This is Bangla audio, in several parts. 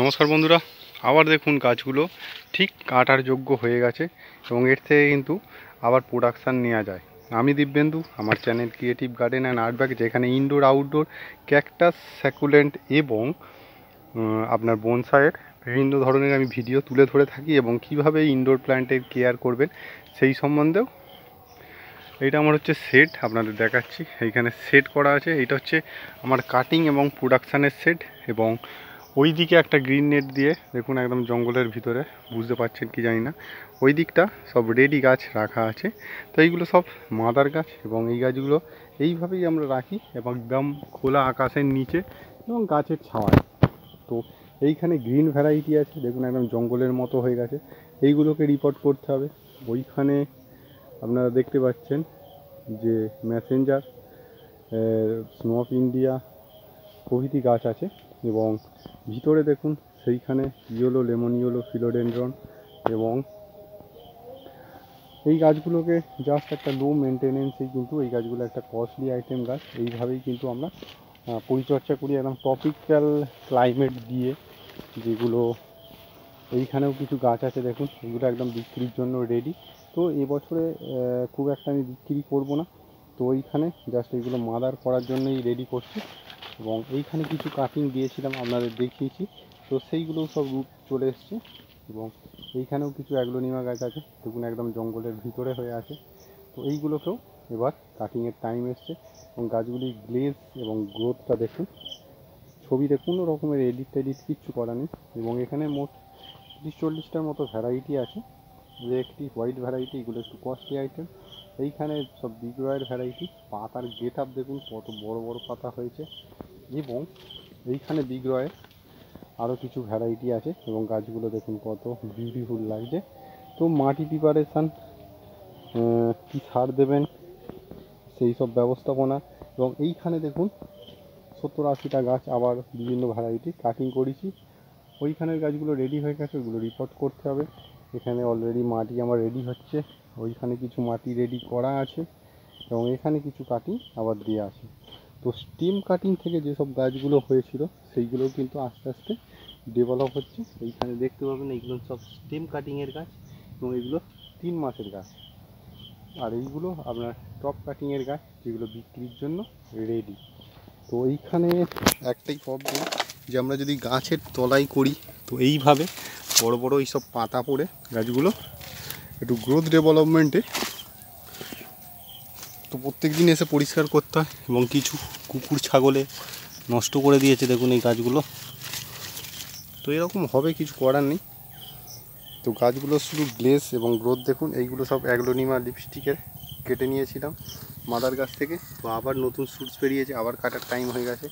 নমস্কার বন্ধুরা আবার দেখুন গাছগুলো ঠিক কাটার যোগ্য হয়ে গেছে এবং এর থেকে কিন্তু আবার প্রোডাকশান নেওয়া যায় আমি দিব্যেন্দু আমার channel creative garden and art যেখানে ইনডোর আউটডোর ক্যাকটাস স্যাকুলেন্ট এবং আপনার বনসায়ের বিভিন্ন ধরনের আমি ভিডিও তুলে ধরে থাকি এবং কিভাবে ইনডোর প্ল্যান্টের কেয়ার করবেন সেই সম্বন্ধেও এটা আমার হচ্ছে সেট আপনাদের দেখাচ্ছি এইখানে সেট করা আছে এটা হচ্ছে আমার কাটিং এবং প্রোডাকশানের সেট এবং ওই দিকে একটা গ্রিন নেট দিয়ে দেখুন একদম জঙ্গলের ভিতরে বুঝতে পারছেন কি জানি না ওই দিকটা সব রেডি গাছ রাখা আছে তো এইগুলো সব মাদার গাছ এবং এই গাছগুলো এইভাবেই আমরা রাখি এবং একদম খোলা আকাশের নিচে এবং গাছের ছাওয়ায় তো এইখানে গ্রিন ভ্যারাইটি আছে দেখুন একদম জঙ্গলের মতো হয়ে গেছে এইগুলোকে রিপোর্ট করতে হবে ওইখানে আপনারা দেখতে পাচ্ছেন যে ম্যাসেঞ্জার স্নো অফ ইন্ডিয়া প্রভৃতি গাছ আছে এবং ভিতরে দেখুন সেইখানে ইয়োলো লেমন ইয়েলো ফিলোডেন্ড্রন এবং এই গাছগুলোকে জাস্ট একটা লো মেনটেনেন্সেই কিন্তু এই গাছগুলো একটা কস্টলি আইটেম গাছ এইভাবেই কিন্তু আমরা পরিচর্যা করি একদম টপিক্যাল ক্লাইমেট দিয়ে যেগুলো এইখানেও কিছু গাছ আছে দেখুন এগুলো একদম বিক্রির জন্য রেডি তো এবছরে খুব একটা আমি বিক্রি করব না তো ওইখানে জাস্ট এইগুলো মাদার করার জন্যই রেডি করছি এবং এইখানে কিছু কাটিং দিয়েছিলাম আপনাদের দেখিয়েছি তো সেইগুলোও সব রুট চলে এসছে এবং এইখানেও কিছু অ্যাগ্লোনিমা গাছ আছে দেখুন একদম জঙ্গলের ভিতরে হয়ে আছে তো এইগুলোকেও এবার কাটিংয়ের টাইম এসছে এবং গাছগুলি গ্লেজ এবং গ্রোথটা দেখুন ছবিতে কোনো রকমের এডিট টেডিট কিচ্ছু করা নেই এবং এখানে মোট তিরিশ চল্লিশটার মতো ভ্যারাইটি আছে যে একটি হোয়াইট ভ্যারাইটি এগুলো একটু কস্টলি আইটেম এইখানে সব বিগ ভ্যারাইটি পাতার গেট আপ দেখুন কত বড় বড় পাতা হয়েছে এবং এইখানে বিগ্রহে আরও কিছু ভ্যারাইটি আছে এবং গাছগুলো দেখুন কত বিউটিফুল লাগছে তো মাটি প্রিপারেশান কী সার দেবেন সেই সব ব্যবস্থাপনা এবং এইখানে দেখুন সত্তর আশিটা গাছ আবার বিভিন্ন ভ্যারাইটি কাটিং করেছি ওইখানের গাছগুলো রেডি হয়ে গেছে ওইগুলো রিপোর্ট করতে হবে এখানে অলরেডি মাটি আমার রেডি হচ্ছে ওইখানে কিছু মাটি রেডি করা আছে এবং এখানে কিছু কাটিং আবার দিয়ে আছে তো স্টেম কাটিং থেকে যেসব গাছগুলো হয়েছিল সেইগুলো কিন্তু আস্তে আস্তে ডেভেলপ হচ্ছে এইখানে দেখতে পাবেন এইগুলো সব স্টেম কাটিংয়ের গাছ এবং এইগুলো তিন মাসের গাছ আর এইগুলো আপনার টপ কাটিংয়ের গাছ যেগুলো বিক্রির জন্য রেডি তো এইখানে একটাই প্রবলেম যে আমরা যদি গাছের তলায় করি তো এইভাবে বড় বড় এইসব পাতা পড়ে গাছগুলো একটু গ্রোথ ডেভেলপমেন্টে তো প্রত্যেক দিন এসে পরিষ্কার করতে হয় এবং কিছু কুকুর ছাগলে নষ্ট করে দিয়েছে দেখুন এই গাছগুলো তো এরকম হবে কিছু করার নেই তো গাছগুলো শুধু গ্লেস এবং গ্রোথ দেখুন এইগুলো সব অ্যাগলোনিমা লিপস্টিকের কেটে নিয়েছিলাম মাদার গাছ থেকে তো আবার নতুন স্যুটস বেরিয়েছে আবার কাটার টাইম হয়ে গেছে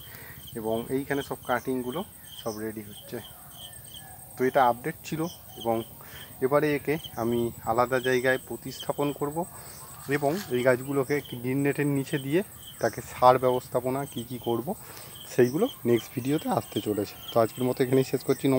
এবং এইখানে সব কাটিংগুলো সব রেডি হচ্ছে তো এটা আপডেট ছিল এবং এবারে একে আমি আলাদা জায়গায় প্রতিস্থাপন করব এবং এই গাছগুলোকে গ্রিন নেটের নিচে দিয়ে তাকে সার ব্যবস্থাপনা কী কী করব সেইগুলো নেক্সট ভিডিওতে আসতে চলেছে তো আজকের মতো এখানেই শেষ করছি নমস্কার